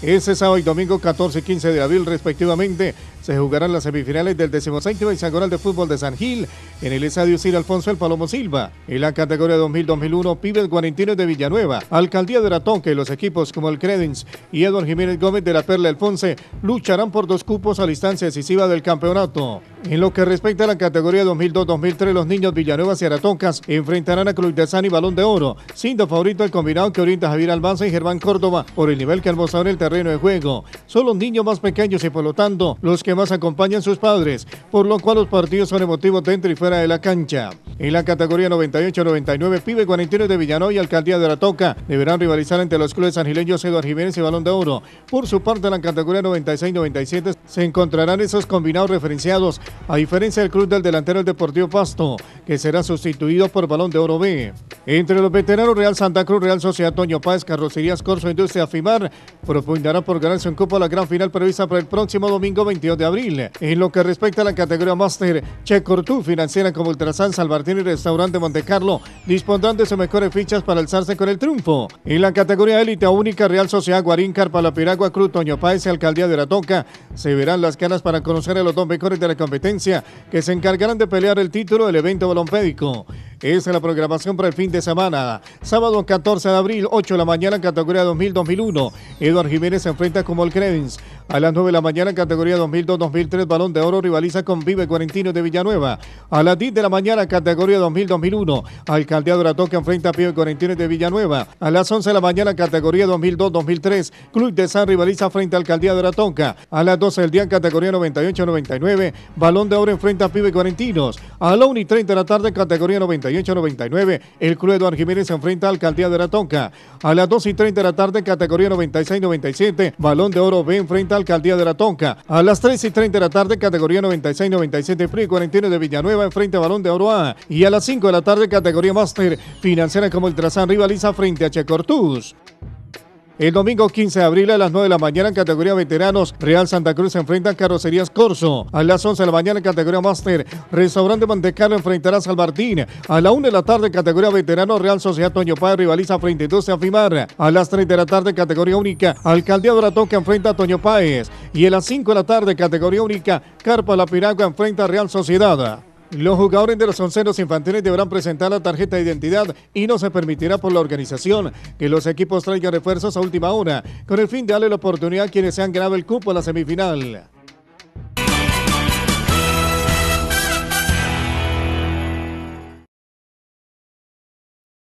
Ese sábado y domingo 14 y 15 de abril respectivamente se jugarán las semifinales del 16 hexagonal de fútbol de San Gil en el Estadio Sir Alfonso El Palomo Silva. En la categoría 2000-2001, Pibes Guarentinos de Villanueva, Alcaldía de y los equipos como el Credens y Edward Jiménez Gómez de la Perla Alfonse lucharán por dos cupos a la instancia decisiva del campeonato. En lo que respecta a la categoría 2002-2003, los niños Villanueva y Aratoncas enfrentarán a Cruz de San y Balón de Oro, siendo favorito el combinado que orienta Javier Albanza y Germán Córdoba por el nivel que en el terreno de juego. Son los niños más pequeños y por lo tanto los que más acompañan sus padres, por lo cual los partidos son emotivos dentro y fuera de la cancha. En la categoría 98-99, Pibe 49 de Villanueva y Alcaldía de la Toca deberán rivalizar entre los clubes angileños Eduardo Jiménez y Balón de Oro. Por su parte, en la categoría 96-97 se encontrarán esos combinados referenciados, a diferencia del club del delantero del Deportivo Pasto, que será sustituido por Balón de Oro B. Entre los veteranos Real Santa Cruz, Real Sociedad Toño Páez, Carrocerías Corso, Industria Fimar, Profundo darán por ganarse un cupo a la gran final prevista para el próximo domingo 22 de abril. En lo que respecta a la categoría Master, Che Cortú, financiera como Ultrasan, Salvartini, y Restaurante Montecarlo, dispondrán de sus mejores fichas para alzarse con el triunfo. En la categoría élite única, Real Sociedad Guarín, Carpalapiragua, Cruz, Toño Páez y Alcaldía de Toca se verán las caras para conocer a los dos mejores de la competencia que se encargarán de pelear el título del evento balompédico es la programación para el fin de semana. Sábado 14 de abril, 8 de la mañana, en categoría 2000-2001. Eduard Jiménez enfrenta enfrenta con Volcrevens. A las 9 de la mañana, categoría 2002-2003, Balón de Oro rivaliza con Vive Cuarentino de Villanueva. A las 10 de la mañana, categoría 2000-2001, Alcaldía toca enfrenta a Vive Cuarentino de Villanueva. A las 11 de la mañana, categoría 2002-2003, Club de San rivaliza frente a Alcaldía tonca A las 12 del día, en categoría 98-99, Balón de Oro enfrenta a Vive Cuarentinos. A las 1 y 30 de la tarde, categoría 98 98 El Club Eduardo Jiménez se enfrenta a Alcaldía de La Tonca. A las 2 y 30 de la tarde, categoría 96-97, Balón de Oro B enfrenta a Alcaldía de La Tonca. A las 3 y 30 de la tarde, categoría 96-97, Free Cuarentino de Villanueva enfrenta a Balón de Oro A. Y a las 5 de la tarde, categoría Master, financiera como el Trazán rivaliza frente a Checortús. El domingo 15 de abril a las 9 de la mañana en categoría veteranos, Real Santa Cruz enfrenta a Carrocerías Corso. A las 11 de la mañana en categoría máster, Restaurante Mantecano enfrentará a San Martín. A la 1 de la tarde en categoría veterano, Real Sociedad Toño Paez rivaliza frente a 12 a Fimar. A las 3 de la tarde en categoría única, Alcaldía Bratón que enfrenta a Toño Páez. Y a las 5 de la tarde, categoría única, Carpa La Piragua enfrenta a Real Sociedad. Los jugadores de los onceros infantiles deberán presentar la tarjeta de identidad y no se permitirá por la organización que los equipos traigan refuerzos a última hora, con el fin de darle la oportunidad a quienes se han ganado el cupo a la semifinal.